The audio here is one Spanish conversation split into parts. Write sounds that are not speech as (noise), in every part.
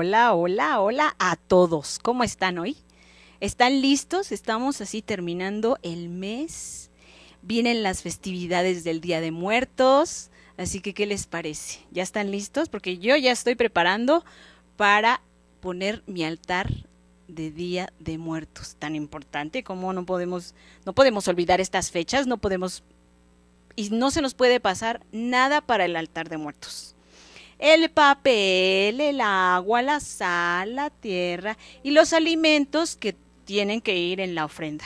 hola, hola, hola a todos. ¿Cómo están hoy? ¿Están listos? Estamos así terminando el mes. Vienen las festividades del Día de Muertos. Así que, ¿qué les parece? ¿Ya están listos? Porque yo ya estoy preparando para poner mi altar de Día de Muertos. Tan importante como no podemos, no podemos olvidar estas fechas, no podemos y no se nos puede pasar nada para el altar de muertos el papel, el agua, la sal, la tierra y los alimentos que tienen que ir en la ofrenda.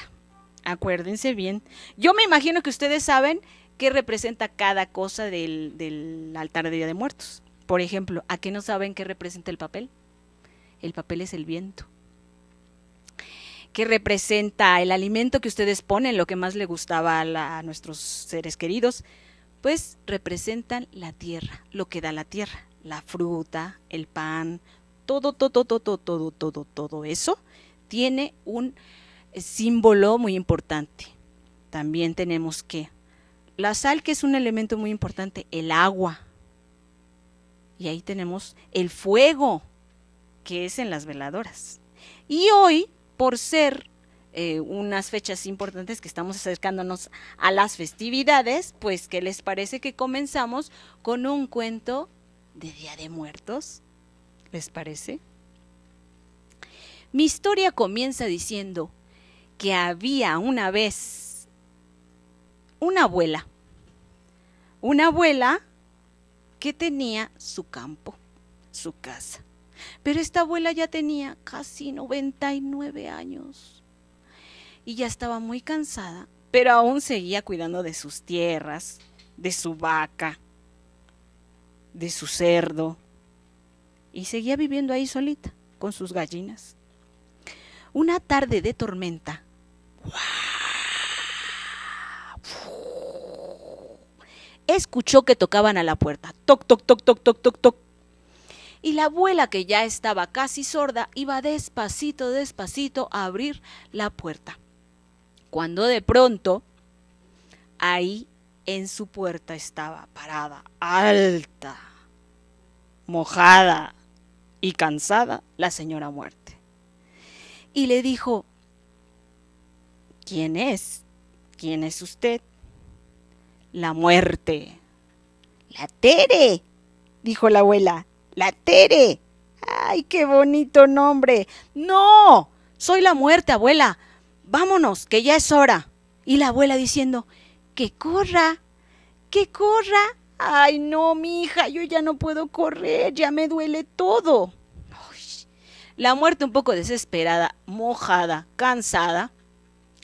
Acuérdense bien. Yo me imagino que ustedes saben qué representa cada cosa del, altar de Día de Muertos. Por ejemplo, ¿a qué no saben qué representa el papel? El papel es el viento. ¿Qué representa el alimento que ustedes ponen, lo que más le gustaba a nuestros seres queridos? pues representan la tierra, lo que da la tierra, la fruta, el pan, todo, todo, todo, todo, todo, todo, todo eso tiene un símbolo muy importante. También tenemos que la sal, que es un elemento muy importante, el agua. Y ahí tenemos el fuego, que es en las veladoras. Y hoy, por ser eh, unas fechas importantes que estamos acercándonos a las festividades, pues ¿qué les parece que comenzamos con un cuento de Día de Muertos? ¿Les parece? Mi historia comienza diciendo que había una vez una abuela, una abuela que tenía su campo, su casa. Pero esta abuela ya tenía casi 99 años y ya estaba muy cansada, pero aún seguía cuidando de sus tierras, de su vaca, de su cerdo, y seguía viviendo ahí solita, con sus gallinas. Una tarde de tormenta, escuchó que tocaban a la puerta, toc, toc, toc, toc, toc, toc, toc. Y la abuela, que ya estaba casi sorda, iba despacito, despacito a abrir la puerta cuando de pronto ahí en su puerta estaba parada, alta, mojada y cansada, la señora muerte. Y le dijo, ¿quién es? ¿Quién es usted? La muerte. La Tere, dijo la abuela. La Tere. ¡Ay, qué bonito nombre! No, soy la muerte, abuela vámonos, que ya es hora. Y la abuela diciendo, que corra, que corra. Ay, no, mi hija, yo ya no puedo correr, ya me duele todo. La muerte un poco desesperada, mojada, cansada,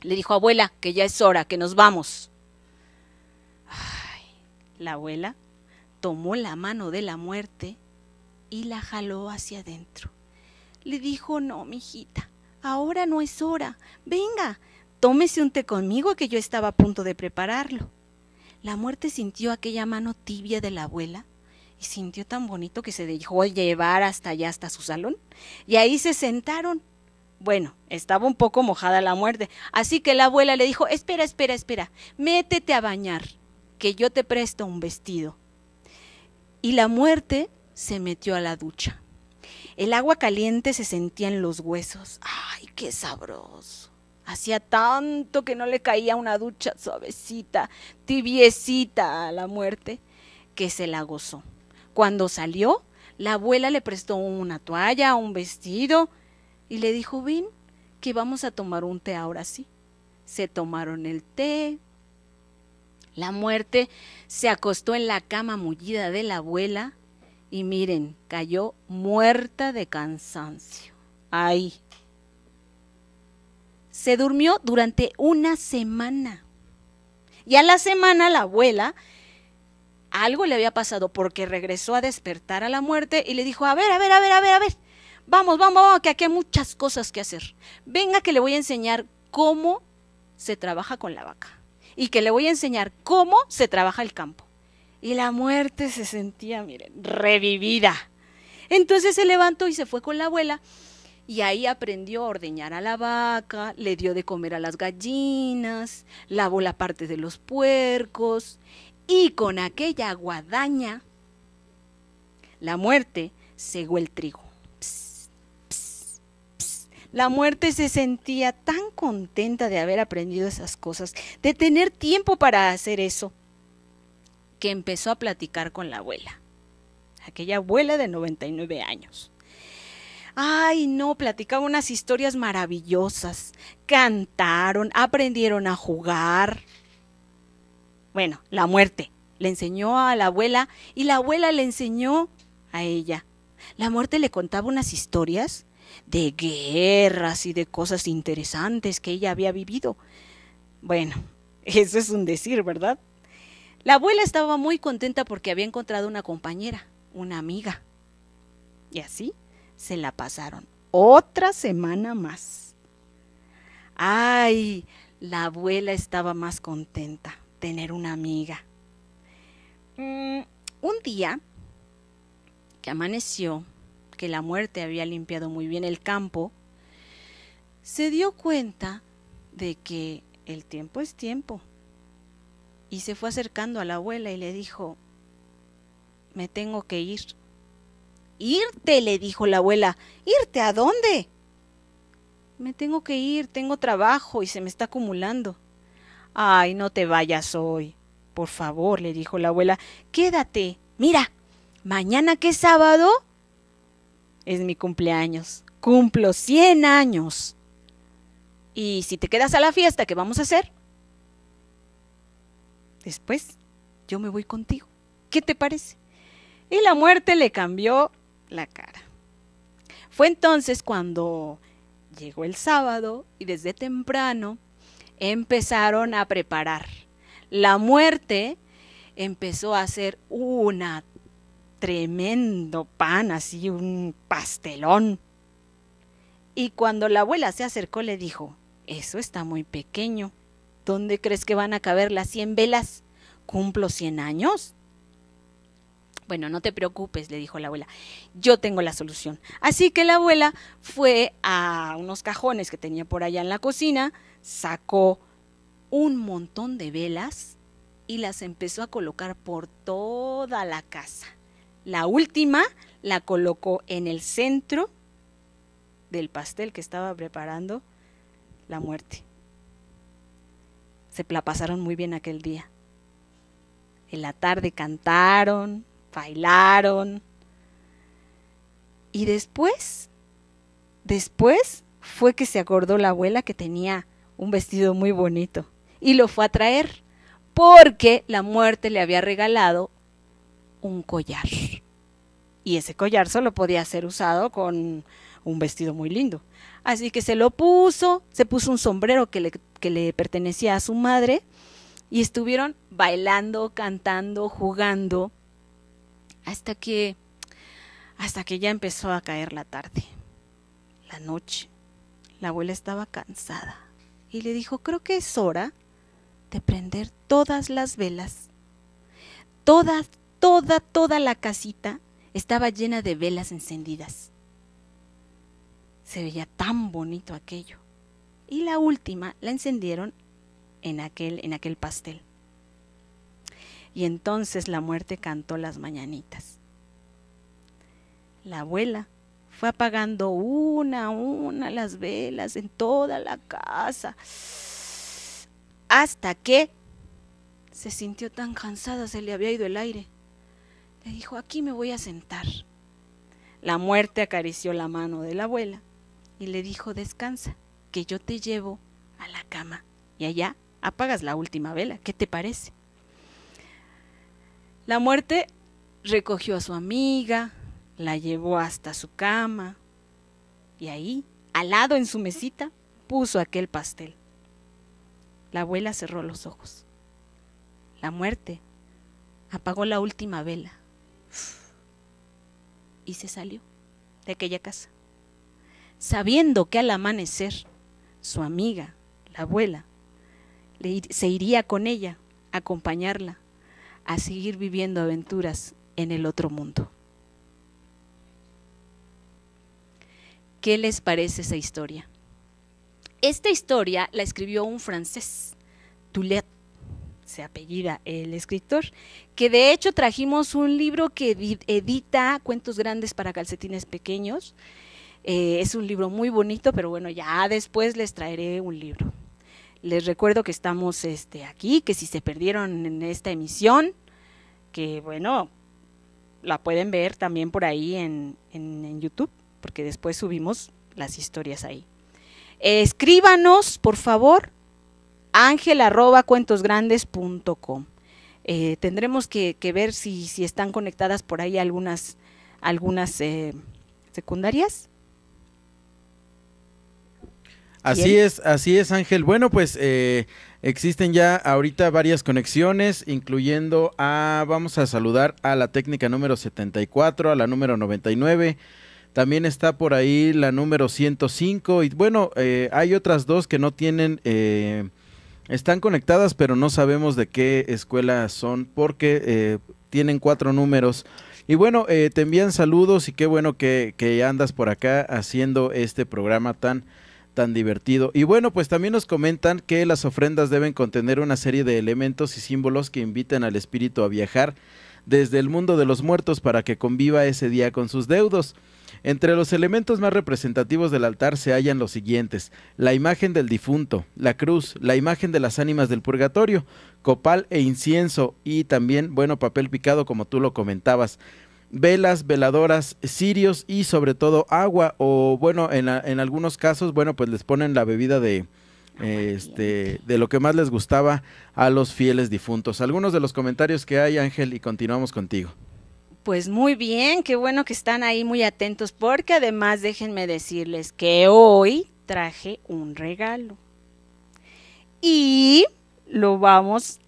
le dijo, abuela, que ya es hora, que nos vamos. Ay, la abuela tomó la mano de la muerte y la jaló hacia adentro. Le dijo, no, hijita. Ahora no es hora. Venga, tómese un té conmigo que yo estaba a punto de prepararlo. La muerte sintió aquella mano tibia de la abuela y sintió tan bonito que se dejó llevar hasta allá, hasta su salón. Y ahí se sentaron. Bueno, estaba un poco mojada la muerte, así que la abuela le dijo, espera, espera, espera, métete a bañar, que yo te presto un vestido. Y la muerte se metió a la ducha. El agua caliente se sentía en los huesos. ¡Ay, qué sabroso! Hacía tanto que no le caía una ducha suavecita, tibiecita a la muerte, que se la gozó. Cuando salió, la abuela le prestó una toalla, un vestido, y le dijo, Vin, que vamos a tomar un té ahora sí. Se tomaron el té. La muerte se acostó en la cama mullida de la abuela y miren, cayó muerta de cansancio. Ahí. Se durmió durante una semana. Y a la semana la abuela algo le había pasado porque regresó a despertar a la muerte y le dijo, a ver, a ver, a ver, a ver, a ver, vamos, vamos, vamos, que aquí hay muchas cosas que hacer. Venga que le voy a enseñar cómo se trabaja con la vaca y que le voy a enseñar cómo se trabaja el campo. Y la muerte se sentía, miren, revivida. Entonces se levantó y se fue con la abuela y ahí aprendió a ordeñar a la vaca, le dio de comer a las gallinas, lavó la parte de los puercos y con aquella guadaña la muerte cegó el trigo. La muerte se sentía tan contenta de haber aprendido esas cosas, de tener tiempo para hacer eso que empezó a platicar con la abuela, aquella abuela de 99 años. Ay, no, platicaba unas historias maravillosas, cantaron, aprendieron a jugar. Bueno, la muerte le enseñó a la abuela y la abuela le enseñó a ella. La muerte le contaba unas historias de guerras y de cosas interesantes que ella había vivido. Bueno, (laughs) eso es un decir, ¿verdad? La abuela estaba muy contenta porque había encontrado una compañera, una amiga. Y así se la pasaron otra semana más. Ay, la abuela estaba más contenta tener una amiga. Mm, un día que amaneció, que la muerte había limpiado muy bien el campo, se dio cuenta de que el tiempo es tiempo y se fue acercando a la abuela y le dijo, me tengo que ir. Irte, le dijo la abuela, irte a dónde? Me tengo que ir, tengo trabajo y se me está acumulando. Ay, no te vayas hoy. Por favor, le dijo la abuela, quédate. Mira, mañana que es sábado es mi cumpleaños. Cumplo cien años. Y si te quedas a la fiesta que vamos a hacer, Después yo me voy contigo. ¿Qué te parece? Y la muerte le cambió la cara. Fue entonces cuando llegó el sábado y desde temprano empezaron a preparar. La muerte empezó a hacer un tremendo pan, así un pastelón. Y cuando la abuela se acercó le dijo, eso está muy pequeño. ¿Dónde crees que van a caber las 100 velas? ¿Cumplo 100 años? Bueno, no te preocupes, le dijo la abuela, yo tengo la solución. Así que la abuela fue a unos cajones que tenía por allá en la cocina, sacó un montón de velas y las empezó a colocar por toda la casa. La última la colocó en el centro del pastel que estaba preparando la muerte se la pasaron muy bien aquel día. En la tarde cantaron, bailaron. Y después, después fue que se acordó la abuela que tenía un vestido muy bonito y lo fue a traer porque la muerte le había regalado un collar. Y ese collar solo podía ser usado con un vestido muy lindo. Así que se lo puso, se puso un sombrero que le, pertenecía a su madre y estuvieron bailando, cantando, jugando, hasta que, hasta que ya empezó a caer la tarde, la noche. La abuela estaba cansada y le dijo, creo que es hora de prender todas las velas. Toda, toda, toda la casita estaba llena de velas encendidas. Se veía tan bonito aquello. Y la última la encendieron en aquel, en aquel pastel. Y entonces la muerte cantó las mañanitas. La abuela fue apagando una a una las velas en toda la casa, hasta que se sintió tan cansada, se le había ido el aire. Le dijo, aquí me voy a sentar. La muerte acarició la mano de la abuela y le dijo, descansa, que yo te llevo a la cama y allá apagas la última vela. ¿Qué te parece? La muerte recogió a su amiga, la llevó hasta su cama y ahí, al lado en su mesita, puso aquel pastel. La abuela cerró los ojos. La muerte apagó la última vela y se salió de aquella casa sabiendo que al amanecer su amiga, la abuela, se iría con ella, a acompañarla, a seguir viviendo aventuras en el otro mundo. ¿Qué les parece esa historia? Esta historia la escribió un francés, Toulet, se apellida el escritor, que de hecho trajimos un libro que edita cuentos grandes para calcetines pequeños eh, es un libro muy bonito, pero bueno, ya después les traeré un libro. Les recuerdo que estamos este, aquí, que si se perdieron en esta emisión, que bueno, la pueden ver también por ahí en, YouTube, porque después subimos las historias ahí. escríbanos, por favor, ángel.cuentosgrandes.com. Eh, tendremos que, ver si, están conectadas por ahí algunas, algunas eh, secundarias Así es, así es Ángel. Bueno, pues eh, existen ya ahorita varias conexiones, incluyendo a, vamos a saludar a la técnica número 74, a la número 99. También está por ahí la número 105 y bueno, eh, hay otras dos que no tienen, eh, están conectadas, pero no sabemos de qué escuela son porque tienen cuatro números. Y bueno, te envían saludos y qué bueno que, que andas por acá haciendo este programa tan divertido. Y bueno, pues también nos comentan que las ofrendas deben contener una serie de elementos y símbolos que inviten al espíritu a viajar desde el mundo de los muertos para que conviva ese día con sus deudos. Entre los elementos más representativos del altar se hallan los siguientes: la imagen del difunto, la cruz, la imagen de las ánimas del purgatorio, copal e incienso y también, bueno, papel picado como tú lo comentabas velas, veladoras, cirios y sobre todo agua o bueno, en, algunos casos, bueno, pues les ponen la bebida de, este, de lo que más les gustaba a los fieles difuntos. Algunos de los comentarios que hay, Ángel, y continuamos contigo. Pues muy bien, qué bueno que están ahí muy atentos, porque además déjenme decirles que hoy traje un regalo. Y lo vamos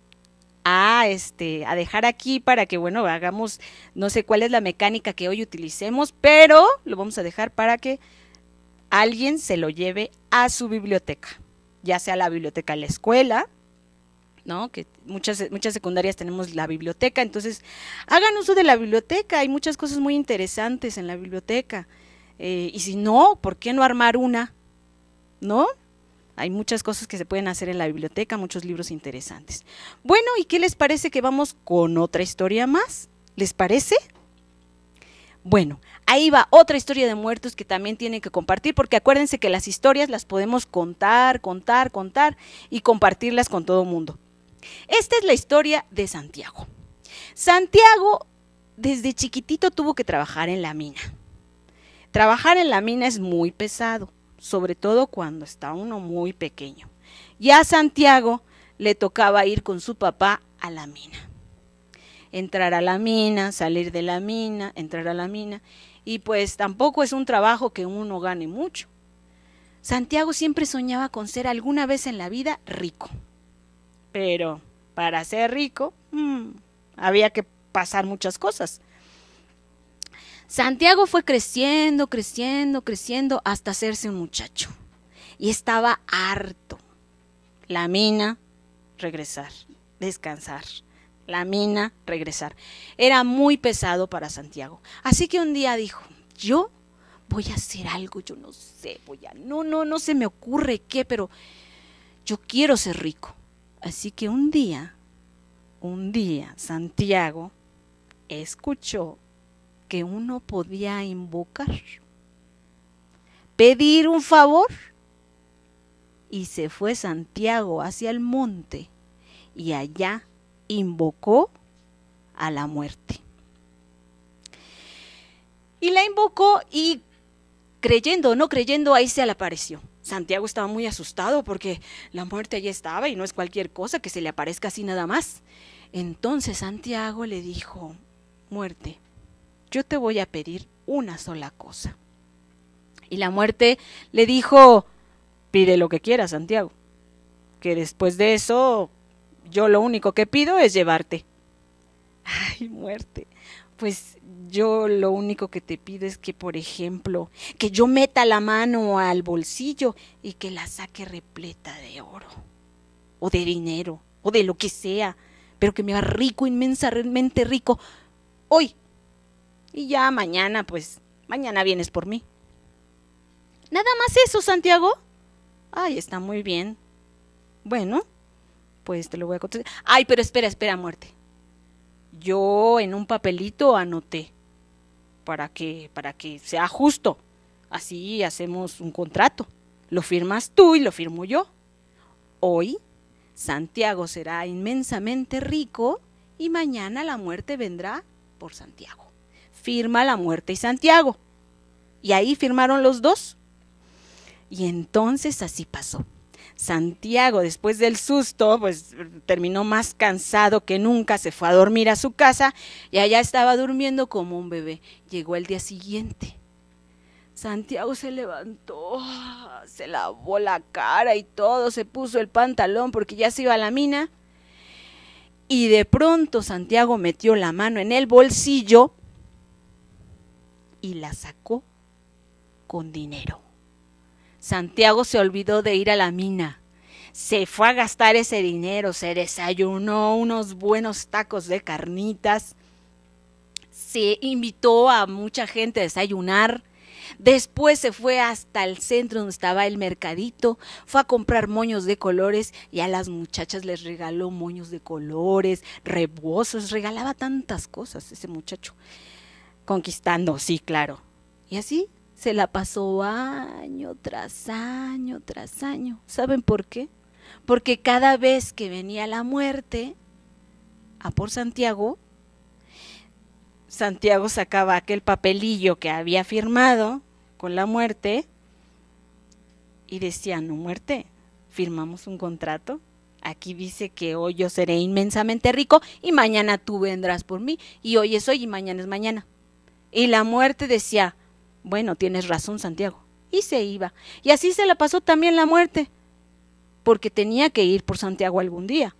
a este a dejar aquí para que bueno hagamos no sé cuál es la mecánica que hoy utilicemos pero lo vamos a dejar para que alguien se lo lleve a su biblioteca ya sea la biblioteca de la escuela ¿no? Que muchas, muchas secundarias tenemos la biblioteca, entonces hagan uso de la biblioteca, hay muchas cosas muy interesantes en la biblioteca. Eh, y si no, ¿por qué no armar una? ¿No? Hay muchas cosas que se pueden hacer en la biblioteca, muchos libros interesantes. Bueno, ¿y qué les parece que vamos con otra historia más? ¿Les parece? Bueno, ahí va otra historia de muertos que también tienen que compartir, porque acuérdense que las historias las podemos contar, contar, contar y compartirlas con todo mundo. Esta es la historia de Santiago. Santiago desde chiquitito tuvo que trabajar en la mina. Trabajar en la mina es muy pesado sobre todo cuando está uno muy pequeño. Ya a Santiago le tocaba ir con su papá a la mina. Entrar a la mina, salir de la mina, entrar a la mina. Y pues tampoco es un trabajo que uno gane mucho. Santiago siempre soñaba con ser alguna vez en la vida rico. Pero para ser rico mm, había que pasar muchas cosas. Santiago fue creciendo, creciendo, creciendo hasta hacerse un muchacho. Y estaba harto. La mina, regresar, descansar. La mina, regresar. Era muy pesado para Santiago. Así que un día dijo, yo voy a hacer algo, yo no sé, voy a... No, no, no se me ocurre qué, pero yo quiero ser rico. Así que un día, un día, Santiago escuchó que uno podía invocar, pedir un favor. Y se fue Santiago hacia el monte y allá invocó a la muerte. Y la invocó y creyendo o no creyendo, ahí se le apareció. Santiago estaba muy asustado porque la muerte allí estaba y no es cualquier cosa que se le aparezca así nada más. Entonces Santiago le dijo, muerte, yo te voy a pedir una sola cosa. Y la muerte le dijo, pide lo que quieras, Santiago, que después de eso yo lo único que pido es llevarte. Ay, muerte. Pues yo lo único que te pido es que, por ejemplo, que yo meta la mano al bolsillo y que la saque repleta de oro, o de dinero, o de lo que sea, pero que me haga rico, inmensamente rico, hoy, y ya mañana, pues, mañana vienes por mí. ¿Nada más eso, Santiago? Ay, está muy bien. Bueno, pues te lo voy a contestar. Ay, pero espera, espera, muerte. Yo en un papelito anoté para que para que sea justo. Así hacemos un contrato. Lo firmas tú y lo firmo yo. Hoy Santiago será inmensamente rico y mañana la muerte vendrá por Santiago firma la muerte y Santiago. Y ahí firmaron los dos. Y entonces así pasó. Santiago, después del susto, pues terminó más cansado que nunca, se fue a dormir a su casa y allá estaba durmiendo como un bebé. Llegó el día siguiente. Santiago se levantó, se lavó la cara y todo, se puso el pantalón porque ya se iba a la mina. Y de pronto Santiago metió la mano en el bolsillo y la sacó con dinero. Santiago se olvidó de ir a la mina. Se fue a gastar ese dinero, se desayunó unos buenos tacos de carnitas, se invitó a mucha gente a desayunar. Después se fue hasta el centro donde estaba el mercadito, fue a comprar moños de colores y a las muchachas les regaló moños de colores, rebozos, regalaba tantas cosas ese muchacho. Conquistando, sí, claro. Y así se la pasó año tras año tras año. ¿Saben por qué? Porque cada vez que venía la muerte a por Santiago, Santiago sacaba aquel papelillo que había firmado con la muerte y decía, no muerte, firmamos un contrato. Aquí dice que hoy yo seré inmensamente rico y mañana tú vendrás por mí. Y hoy es hoy y mañana es mañana. Y la muerte decía, bueno, tienes razón, Santiago. Y se iba. Y así se la pasó también la muerte, porque tenía que ir por Santiago algún día.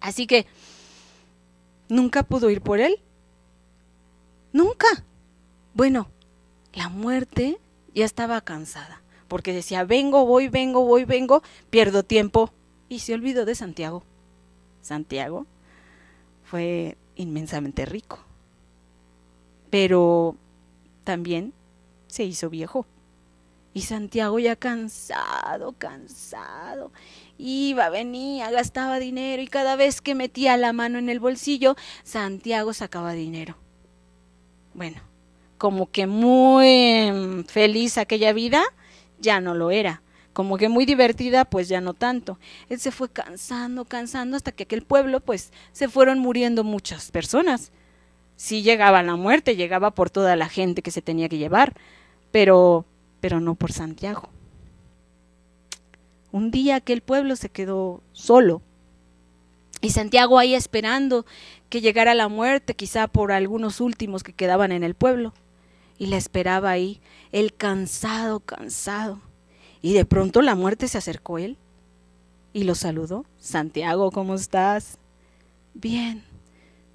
Así que nunca pudo ir por él. Nunca. Bueno, la muerte ya estaba cansada, porque decía, vengo, voy, vengo, voy, vengo, pierdo tiempo. Y se olvidó de Santiago. Santiago fue inmensamente rico pero también se hizo viejo. Y Santiago ya cansado, cansado, iba, venía, gastaba dinero y cada vez que metía la mano en el bolsillo, Santiago sacaba dinero. Bueno, como que muy em, feliz aquella vida, ya no lo era. Como que muy divertida, pues ya no tanto. Él se fue cansando, cansando, hasta que aquel pueblo, pues se fueron muriendo muchas personas sí llegaba la muerte, llegaba por toda la gente que se tenía que llevar, pero, pero no por Santiago. Un día aquel pueblo se quedó solo y Santiago ahí esperando que llegara la muerte, quizá por algunos últimos que quedaban en el pueblo. Y la esperaba ahí, el cansado, cansado. Y de pronto la muerte se acercó a él y lo saludó. Santiago, ¿cómo estás? Bien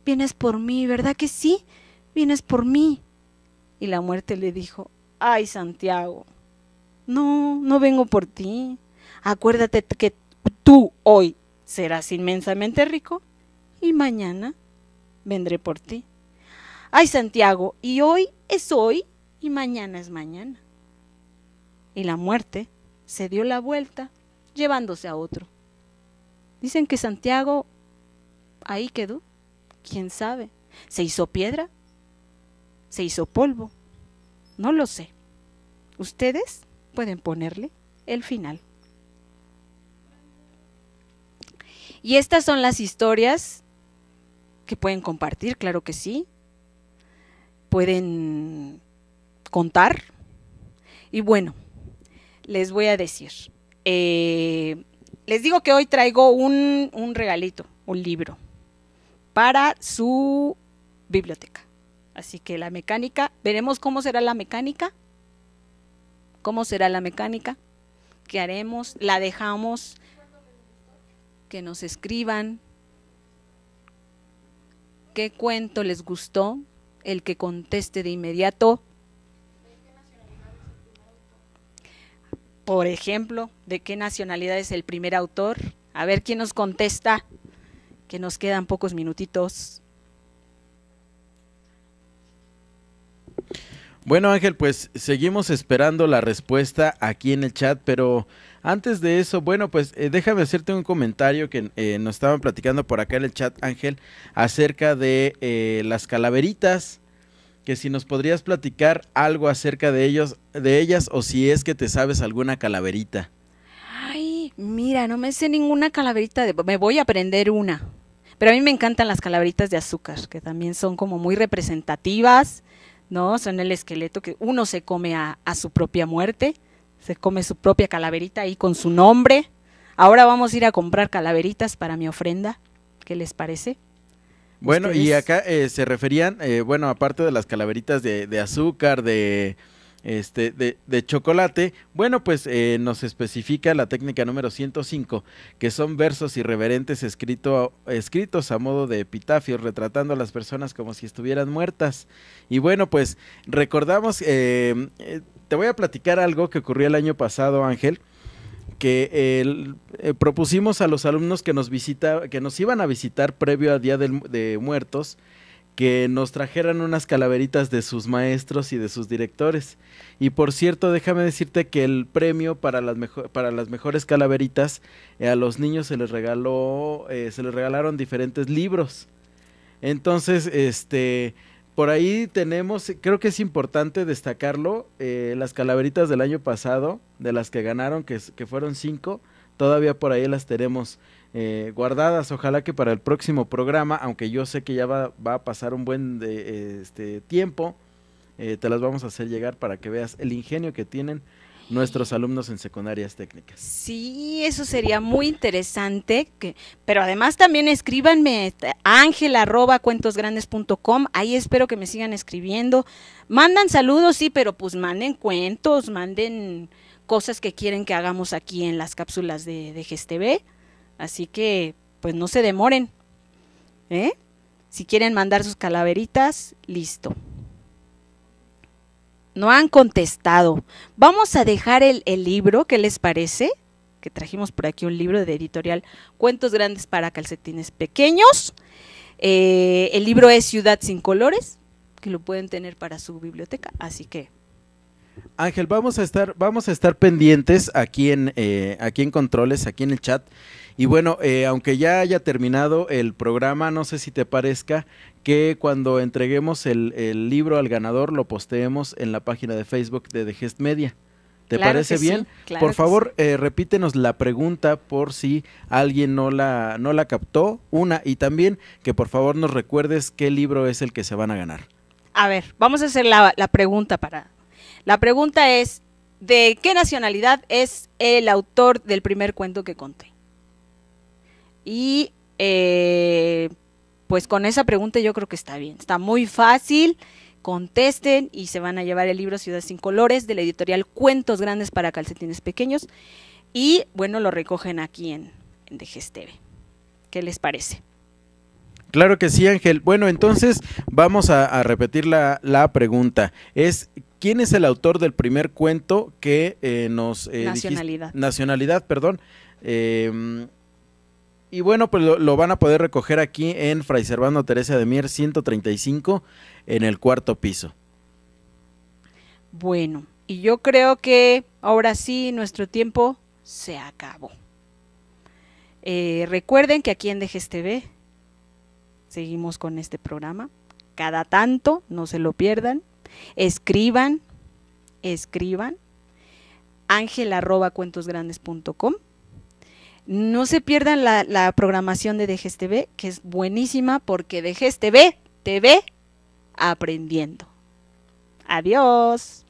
vienes por mí, ¿verdad que sí? Vienes por mí. Y la muerte le dijo, ay Santiago, no, no vengo por ti. Acuérdate que tú hoy serás inmensamente rico y mañana vendré por ti. Ay Santiago, y hoy es hoy y mañana es mañana. Y la muerte se dio la vuelta llevándose a otro. Dicen que Santiago ahí quedó. ¿Quién sabe? ¿Se hizo piedra? ¿Se hizo polvo? No lo sé. Ustedes pueden ponerle el final. Y estas son las historias que pueden compartir, claro que sí. Pueden contar. Y bueno, les voy a decir. Eh, les digo que hoy traigo un, un regalito, un libro para su biblioteca. Así que la mecánica, veremos cómo será la mecánica, cómo será la mecánica, qué haremos, la dejamos, que nos escriban, qué cuento les gustó, el que conteste de inmediato. Por ejemplo, ¿de qué nacionalidad es el primer autor? A ver quién nos contesta que nos quedan pocos minutitos. Bueno Ángel, pues seguimos esperando la respuesta aquí en el chat, pero antes de eso, bueno, pues eh, déjame hacerte un comentario que eh, nos estaban platicando por acá en el chat, Ángel, acerca de eh, las calaveritas, que si nos podrías platicar algo acerca de, ellos, de ellas o si es que te sabes alguna calaverita. Ay, mira, no me sé ninguna calaverita, me voy a aprender una. Pero a mí me encantan las calabritas de azúcar, que también son como muy representativas, ¿no? Son el esqueleto que uno se come a, su propia muerte, se come su propia calaverita ahí con su nombre. Ahora vamos a ir a comprar calaveritas para mi ofrenda. ¿Qué les parece? Bueno, y acá eh, se referían, eh, bueno, aparte de las calaveritas de azúcar, de este, de, chocolate. Bueno, pues eh, nos especifica la técnica número 105, que son versos irreverentes escrito, escritos a modo de epitafios, retratando a las personas como si estuvieran muertas. Y bueno, pues recordamos, eh, eh, te voy a platicar algo que ocurrió el año pasado, Ángel que propusimos a los alumnos que nos visita, que nos iban a visitar previo al Día de Muertos, que nos trajeran unas calaveritas de sus maestros y de sus directores. Y por cierto, déjame decirte que el premio para las, para las mejores calaveritas eh, a los niños se les regaló, eh, se les regalaron diferentes libros. Entonces, este, por ahí tenemos, creo que es importante destacarlo, eh, las calaveritas del año pasado, de las que ganaron, que, que fueron cinco, todavía por ahí las tenemos. Eh, guardadas. Ojalá que para el próximo programa, aunque yo sé que ya va, a pasar un buen este, tiempo, eh, te las vamos a hacer llegar para que veas el ingenio que tienen nuestros alumnos en secundarias técnicas. Sí, eso sería muy interesante, pero además también escríbanme este, cuentosgrandes.com ahí espero que me sigan escribiendo. Mandan saludos, sí, pero pues manden cuentos, manden cosas que quieren que hagamos aquí en las cápsulas de, de GSTV. Así que, pues no se demoren. ¿Eh? Si quieren mandar sus calaveritas, listo. No han contestado. Vamos a dejar el, libro, ¿qué les parece? Que trajimos por aquí un libro de editorial Cuentos Grandes para Calcetines Pequeños. Eh, el libro es Ciudad sin Colores, que lo pueden tener para su biblioteca, así que Ángel, vamos a estar, vamos a estar pendientes aquí en, eh, aquí en controles, aquí en el chat. Y bueno, eh, aunque ya haya terminado el programa, no sé si te parezca que cuando entreguemos el, libro al ganador lo posteemos en la página de Facebook de The Gest Media. ¿Te parece bien? por favor, eh, repítenos la pregunta por si alguien no la, no la captó, una, y también que por favor nos recuerdes qué libro es el que se van a ganar. A ver, vamos a hacer la pregunta para... La pregunta es, ¿de qué nacionalidad es el autor del primer cuento que conté? Y eh, pues con esa pregunta yo creo que está bien. Está muy fácil. Contesten y se van a llevar el libro Ciudad sin Colores de la editorial Cuentos Grandes para Calcetines Pequeños. Y bueno, lo recogen aquí en, en DGSTV. ¿Qué les parece? Claro que sí, Ángel. Bueno, entonces vamos a, repetir la, pregunta. Es ¿quién es el autor del primer cuento que eh, nos eh, nacionalidad nacionalidad, perdón? Eh, y bueno, pues lo, van a poder recoger aquí en Fray Servando Teresa de Mier 135 en el cuarto piso. Bueno, y yo creo que ahora sí nuestro tiempo se acabó. Eh, recuerden que aquí en DGS TV seguimos con este programa. Cada tanto, no se lo pierdan. Escriban, escriban. Ángel arroba cuentosgrandes.com no se pierdan la, programación de Dejes TV, que es buenísima porque Dejes TV te ve aprendiendo. Adiós.